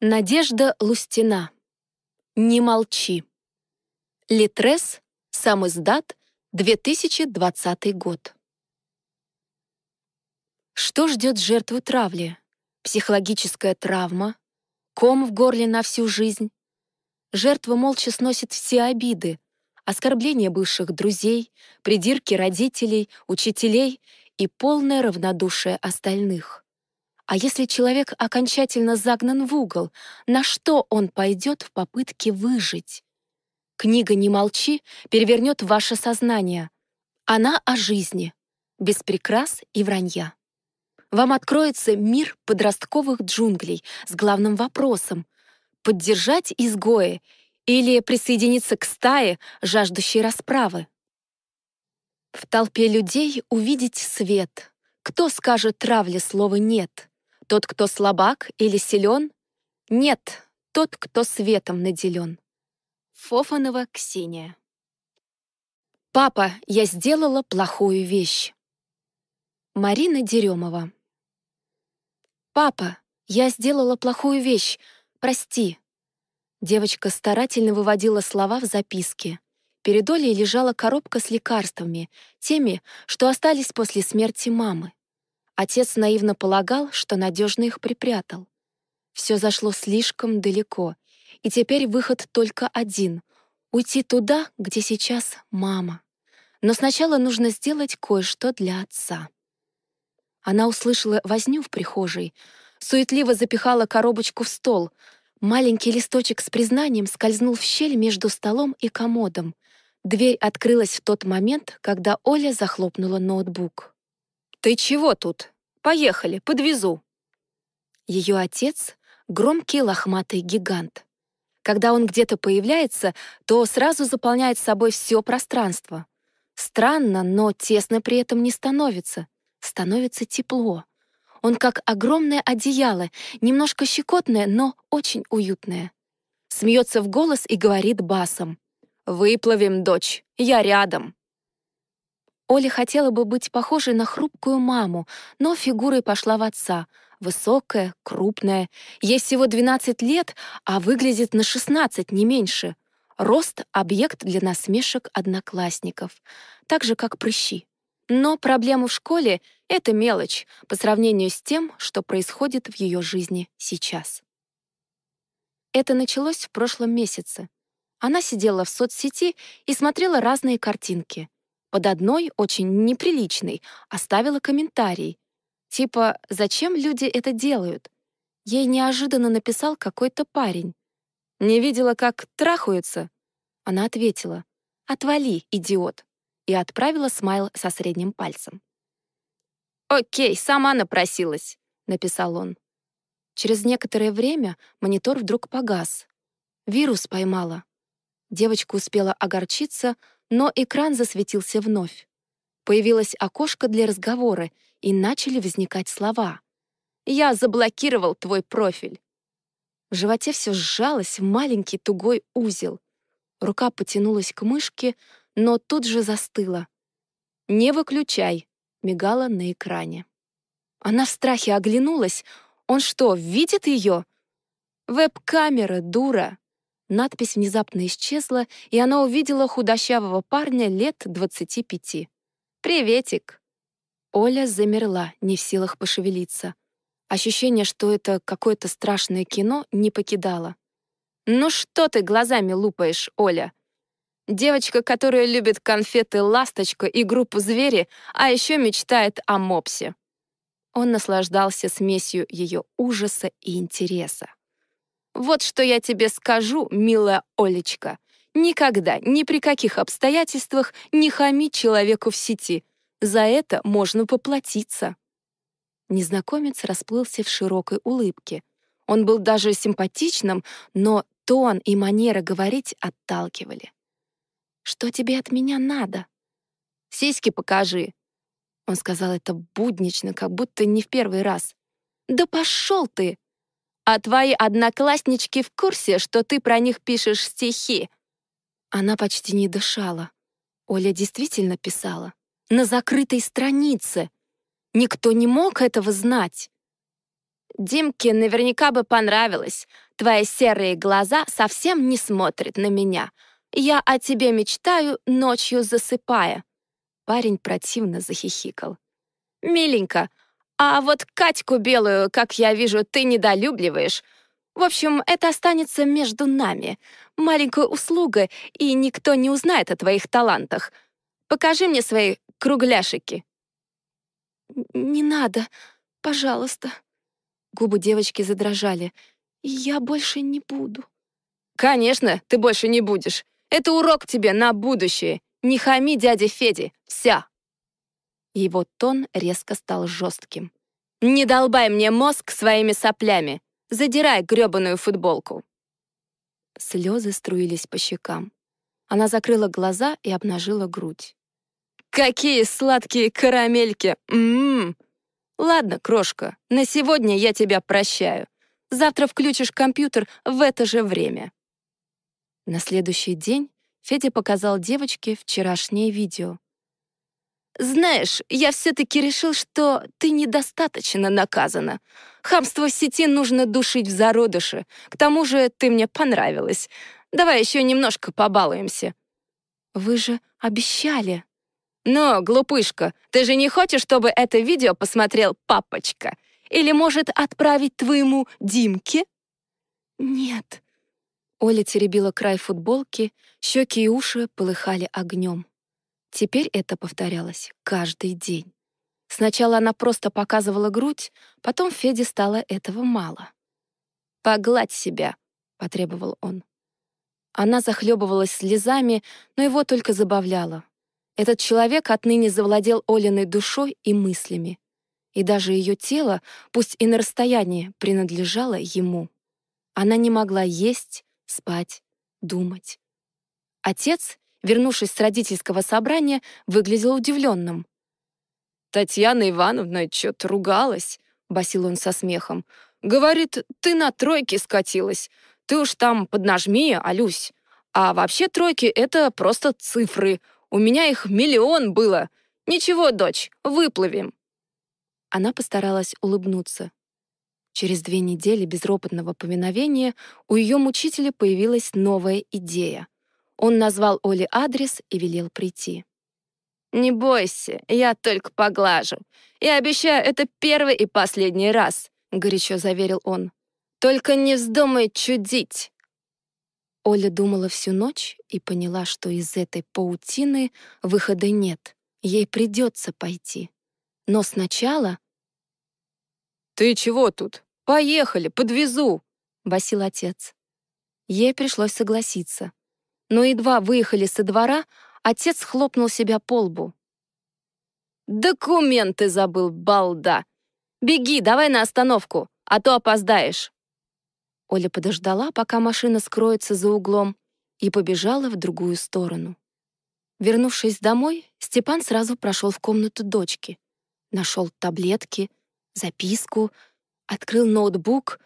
Надежда Лустина. «Не молчи». Литрес, сам издат, 2020 год. Что ждет жертву травли? Психологическая травма? Ком в горле на всю жизнь? Жертва молча сносит все обиды, оскорбления бывших друзей, придирки родителей, учителей и полное равнодушие остальных — а если человек окончательно загнан в угол, на что он пойдет в попытке выжить? Книга «Не молчи» перевернет ваше сознание. Она о жизни, без прикрас и вранья. Вам откроется мир подростковых джунглей с главным вопросом — поддержать изгоя или присоединиться к стае, жаждущей расправы? В толпе людей увидеть свет. Кто скажет травле слово «нет»? Тот, кто слабак или силен? Нет, тот, кто светом наделен. Фофанова Ксения. «Папа, я сделала плохую вещь». Марина Деремова. «Папа, я сделала плохую вещь. Прости». Девочка старательно выводила слова в записке. Перед Олей лежала коробка с лекарствами, теми, что остались после смерти мамы. Отец наивно полагал, что надежно их припрятал. Все зашло слишком далеко, и теперь выход только один — уйти туда, где сейчас мама. Но сначала нужно сделать кое-что для отца. Она услышала возню в прихожей, суетливо запихала коробочку в стол. Маленький листочек с признанием скользнул в щель между столом и комодом. Дверь открылась в тот момент, когда Оля захлопнула ноутбук. «Ты чего тут? Поехали, подвезу». Ее отец — громкий лохматый гигант. Когда он где-то появляется, то сразу заполняет собой все пространство. Странно, но тесно при этом не становится. Становится тепло. Он как огромное одеяло, немножко щекотное, но очень уютное. Смеется в голос и говорит басом. «Выплывем, дочь, я рядом». Оля хотела бы быть похожей на хрупкую маму, но фигурой пошла в отца. Высокая, крупная. Ей всего 12 лет, а выглядит на 16, не меньше. Рост — объект для насмешек одноклассников. Так же, как прыщи. Но проблема в школе — это мелочь по сравнению с тем, что происходит в ее жизни сейчас. Это началось в прошлом месяце. Она сидела в соцсети и смотрела разные картинки — под одной, очень неприличной, оставила комментарий. Типа «Зачем люди это делают?» Ей неожиданно написал какой-то парень. «Не видела, как трахаются?» Она ответила «Отвали, идиот!» и отправила смайл со средним пальцем. «Окей, сама напросилась», — написал он. Через некоторое время монитор вдруг погас. Вирус поймала. Девочка успела огорчиться, но экран засветился вновь. Появилось окошко для разговора, и начали возникать слова. «Я заблокировал твой профиль!» В животе все сжалось в маленький тугой узел. Рука потянулась к мышке, но тут же застыла. «Не выключай!» — мигала на экране. Она в страхе оглянулась. «Он что, видит ее?» «Веб-камера, дура!» Надпись внезапно исчезла, и она увидела худощавого парня лет 25. «Приветик!» Оля замерла, не в силах пошевелиться. Ощущение, что это какое-то страшное кино, не покидало. «Ну что ты глазами лупаешь, Оля?» Девочка, которая любит конфеты «Ласточка» и группу «Звери», а еще мечтает о мопсе. Он наслаждался смесью ее ужаса и интереса. Вот что я тебе скажу, милая Олечка. Никогда, ни при каких обстоятельствах не хами человеку в сети. За это можно поплатиться. Незнакомец расплылся в широкой улыбке. Он был даже симпатичным, но тон и манера говорить отталкивали. «Что тебе от меня надо?» «Сиськи покажи!» Он сказал это буднично, как будто не в первый раз. «Да пошел ты!» а твои однокласснички в курсе, что ты про них пишешь стихи?» Она почти не дышала. Оля действительно писала. На закрытой странице. Никто не мог этого знать. «Димке наверняка бы понравилось. Твои серые глаза совсем не смотрят на меня. Я о тебе мечтаю, ночью засыпая». Парень противно захихикал. «Миленько, а вот Катьку Белую, как я вижу, ты недолюбливаешь. В общем, это останется между нами. Маленькая услуга, и никто не узнает о твоих талантах. Покажи мне свои кругляшики». «Не надо, пожалуйста». Губы девочки задрожали. «Я больше не буду». «Конечно, ты больше не будешь. Это урок тебе на будущее. Не хами дяде Феде. Вся». Его тон резко стал жестким. «Не долбай мне мозг своими соплями! Задирай грёбаную футболку!» Слезы струились по щекам. Она закрыла глаза и обнажила грудь. «Какие сладкие карамельки! Ммм! Ладно, крошка, на сегодня я тебя прощаю. Завтра включишь компьютер в это же время». На следующий день Федя показал девочке вчерашнее видео. Знаешь, я все-таки решил, что ты недостаточно наказана. Хамство в сети нужно душить в зародыше. К тому же ты мне понравилась. Давай еще немножко побалуемся». «Вы же обещали». «Но, глупышка, ты же не хочешь, чтобы это видео посмотрел папочка? Или, может, отправить твоему Димке?» «Нет». Оля теребила край футболки, щеки и уши полыхали огнем. Теперь это повторялось каждый день. Сначала она просто показывала грудь, потом Феде стало этого мало. «Погладь себя», — потребовал он. Она захлебывалась слезами, но его только забавляло. Этот человек отныне завладел Олиной душой и мыслями. И даже ее тело, пусть и на расстоянии, принадлежало ему. Она не могла есть, спать, думать. Отец вернувшись с родительского собрания, выглядел удивленным. «Татьяна Ивановна что-то ругалась», — басил он со смехом. «Говорит, ты на тройке скатилась. Ты уж там поднажми, Алюсь. А вообще тройки — это просто цифры. У меня их миллион было. Ничего, дочь, выплывем». Она постаралась улыбнуться. Через две недели безропотного поминовения у ее мучителя появилась новая идея — он назвал Оле адрес и велел прийти. «Не бойся, я только поглажу. Я обещаю, это первый и последний раз», — горячо заверил он. «Только не вздумай чудить!» Оля думала всю ночь и поняла, что из этой паутины выхода нет. Ей придется пойти. Но сначала... «Ты чего тут? Поехали, подвезу!» — басил отец. Ей пришлось согласиться но едва выехали со двора, отец хлопнул себя по лбу. «Документы забыл, балда! Беги, давай на остановку, а то опоздаешь!» Оля подождала, пока машина скроется за углом, и побежала в другую сторону. Вернувшись домой, Степан сразу прошел в комнату дочки. Нашел таблетки, записку, открыл ноутбук.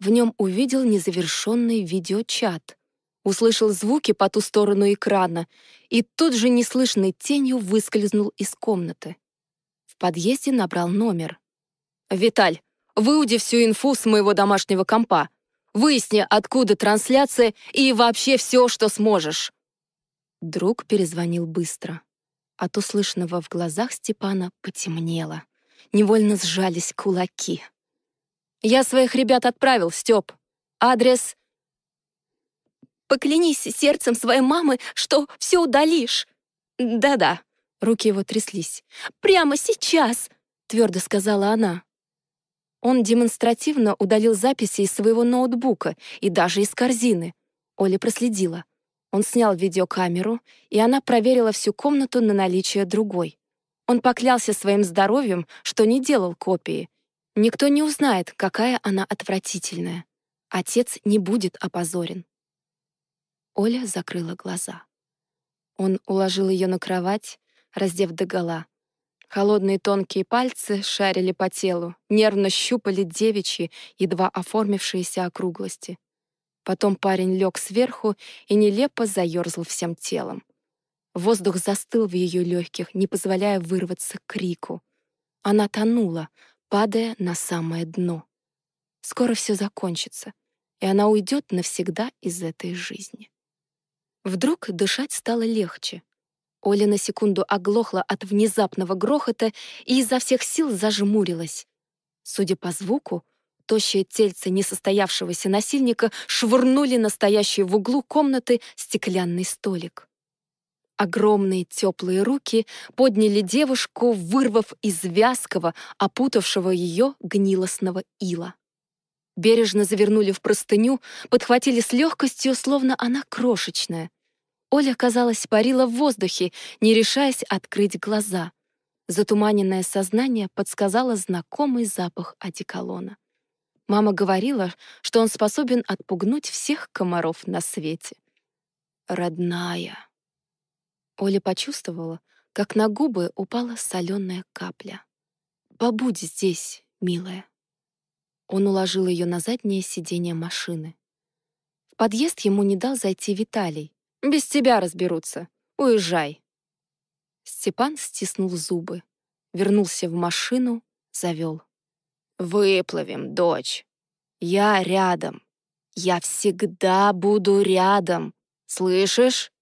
В нем увидел незавершенный видеочат услышал звуки по ту сторону экрана и тут же неслышной тенью выскользнул из комнаты. В подъезде набрал номер. «Виталь, выуди всю инфу с моего домашнего компа. Выясни, откуда трансляция и вообще все, что сможешь». Друг перезвонил быстро. От услышанного в глазах Степана потемнело. Невольно сжались кулаки. «Я своих ребят отправил, Степ. Адрес Поклянись сердцем своей мамы, что все удалишь!» «Да-да», — руки его тряслись. «Прямо сейчас!» — твердо сказала она. Он демонстративно удалил записи из своего ноутбука и даже из корзины. Оля проследила. Он снял видеокамеру, и она проверила всю комнату на наличие другой. Он поклялся своим здоровьем, что не делал копии. Никто не узнает, какая она отвратительная. Отец не будет опозорен. Оля закрыла глаза. Он уложил ее на кровать, раздев догола. Холодные тонкие пальцы шарили по телу, нервно щупали девичьи, едва оформившиеся округлости. Потом парень лег сверху и нелепо заерзал всем телом. Воздух застыл в ее легких, не позволяя вырваться к крику. Она тонула, падая на самое дно. Скоро все закончится, и она уйдет навсегда из этой жизни. Вдруг дышать стало легче. Оля на секунду оглохла от внезапного грохота и изо всех сил зажмурилась. Судя по звуку, тощие тельце несостоявшегося насильника швырнули настоящий в углу комнаты стеклянный столик. Огромные теплые руки подняли девушку, вырвав из вязкого, опутавшего ее гнилостного ила. Бережно завернули в простыню, подхватили с легкостью, словно она крошечная. Оля, казалось, парила в воздухе, не решаясь открыть глаза. Затуманенное сознание подсказало знакомый запах одеколона. Мама говорила, что он способен отпугнуть всех комаров на свете. «Родная!» Оля почувствовала, как на губы упала соленая капля. «Побудь здесь, милая!» Он уложил ее на заднее сиденье машины. В подъезд ему не дал зайти Виталий. «Без тебя разберутся. Уезжай». Степан стиснул зубы, вернулся в машину, завел. «Выплывем, дочь. Я рядом. Я всегда буду рядом. Слышишь?»